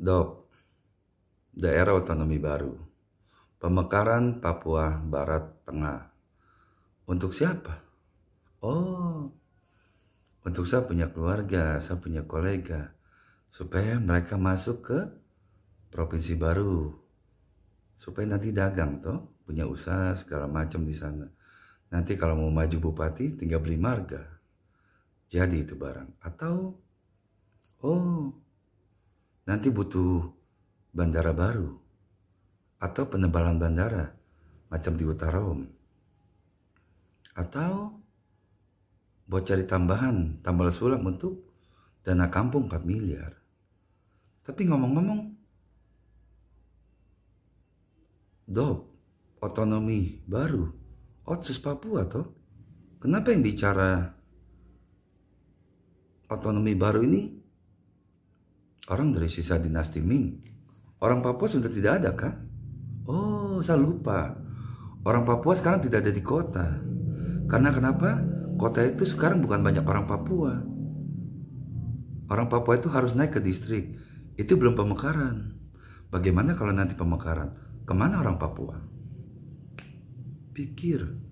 DOP Daerah Otonomi Baru Pemekaran Papua Barat Tengah Untuk siapa? Oh, untuk saya punya keluarga, saya punya kolega Supaya mereka masuk ke provinsi baru Supaya nanti dagang toh, punya usaha segala macam di sana Nanti kalau mau maju bupati tinggal beli marga Jadi itu barang Atau Oh Nanti butuh bandara baru atau penebalan bandara macam di utara Om. Atau buat cari tambahan, tambal sulam untuk dana kampung 4 miliar. Tapi ngomong-ngomong, DOP, otonomi baru, Otsus Papua toh. Kenapa yang bicara otonomi baru ini Orang dari sisa dinasti Ming. Orang Papua sudah tidak ada kah? Oh, saya lupa. Orang Papua sekarang tidak ada di kota. Karena kenapa? Kota itu sekarang bukan banyak orang Papua. Orang Papua itu harus naik ke distrik. Itu belum pemekaran. Bagaimana kalau nanti pemekaran? Kemana orang Papua? Pikir.